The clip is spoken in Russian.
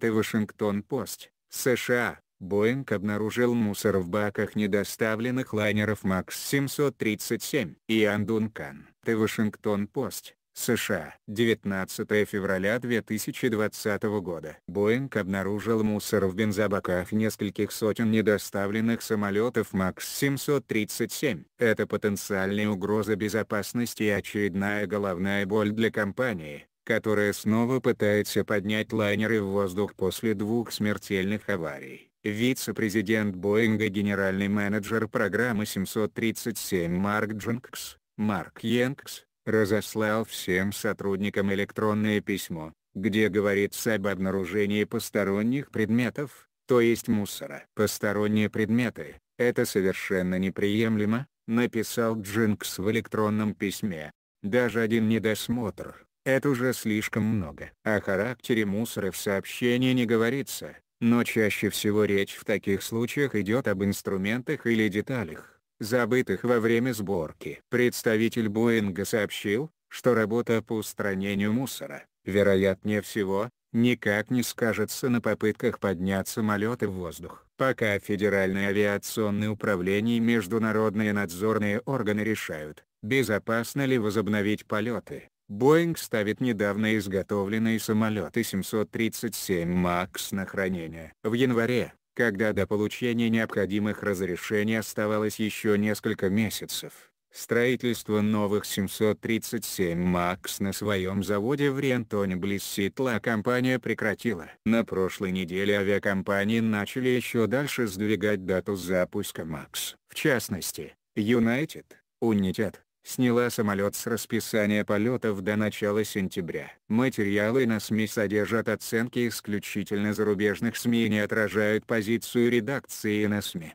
The Вашингтон Пост, США. Боинг обнаружил мусор в баках недоставленных лайнеров МАКС-737 и Андункан. The Вашингтон Пост, США. 19 февраля 2020 года. Боинг обнаружил мусор в бензобаках нескольких сотен недоставленных самолетов МАКС-737. Это потенциальная угроза безопасности и очередная головная боль для компании которая снова пытается поднять лайнеры в воздух после двух смертельных аварий. Вице-президент Боинга генеральный менеджер программы 737 Марк Дженкс, Марк Йенкс, разослал всем сотрудникам электронное письмо, где говорится об обнаружении посторонних предметов, то есть мусора. Посторонние предметы – это совершенно неприемлемо, написал Джинкс в электронном письме. Даже один недосмотр, это уже слишком много. О характере мусора в сообщении не говорится, но чаще всего речь в таких случаях идет об инструментах или деталях, забытых во время сборки. Представитель Боинга сообщил, что работа по устранению мусора, вероятнее всего, никак не скажется на попытках поднять самолеты в воздух. Пока Федеральное авиационное управление и международные надзорные органы решают, безопасно ли возобновить полеты, Боинг ставит недавно изготовленные самолеты 737 MAX на хранение. В январе, когда до получения необходимых разрешений оставалось еще несколько месяцев, строительство новых 737 MAX на своем заводе в Рентоне близ Ситла компания прекратила. На прошлой неделе авиакомпании начали еще дальше сдвигать дату запуска MAX. В частности, United, United, сняла самолет с расписания полетов до начала сентября. Материалы на СМИ содержат оценки исключительно зарубежных СМИ и не отражают позицию редакции на СМИ.